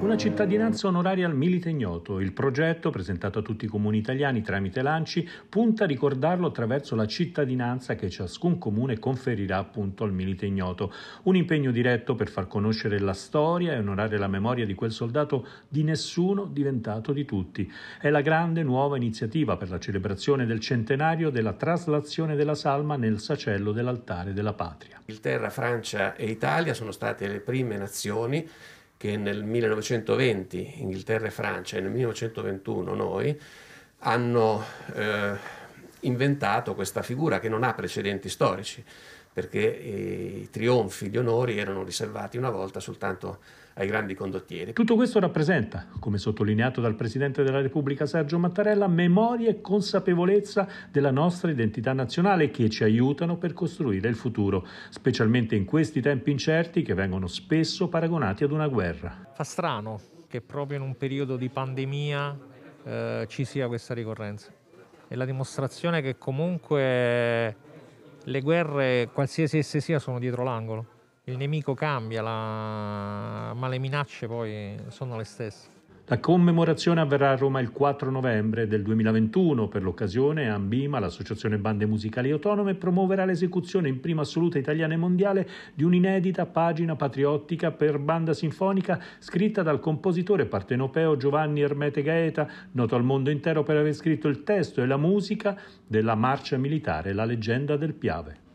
Una cittadinanza onoraria al milite ignoto. Il progetto, presentato a tutti i comuni italiani tramite l'ANCI, punta a ricordarlo attraverso la cittadinanza che ciascun comune conferirà appunto al milite ignoto. Un impegno diretto per far conoscere la storia e onorare la memoria di quel soldato di nessuno diventato di tutti. È la grande nuova iniziativa per la celebrazione del centenario della traslazione della salma nel sacello dell'altare della patria. Inghilterra, Francia e Italia sono state le prime nazioni che nel 1920 Inghilterra e Francia e nel 1921 noi hanno eh, inventato questa figura che non ha precedenti storici perché eh, i trionfi, gli onori erano riservati una volta soltanto ai grandi condottieri. Tutto questo rappresenta, come sottolineato dal Presidente della Repubblica Sergio Mattarella, memoria e consapevolezza della nostra identità nazionale che ci aiutano per costruire il futuro, specialmente in questi tempi incerti che vengono spesso paragonati ad una guerra. Fa strano che proprio in un periodo di pandemia eh, ci sia questa ricorrenza. È la dimostrazione che comunque le guerre, qualsiasi esse sia, sono dietro l'angolo. Il nemico cambia, la... ma le minacce poi sono le stesse. La commemorazione avverrà a Roma il 4 novembre del 2021. Per l'occasione Ambima, l'associazione Bande Musicali Autonome, promuoverà l'esecuzione in prima assoluta italiana e mondiale di un'inedita pagina patriottica per banda sinfonica scritta dal compositore partenopeo Giovanni Ermete Gaeta, noto al mondo intero per aver scritto il testo e la musica della marcia militare La leggenda del Piave.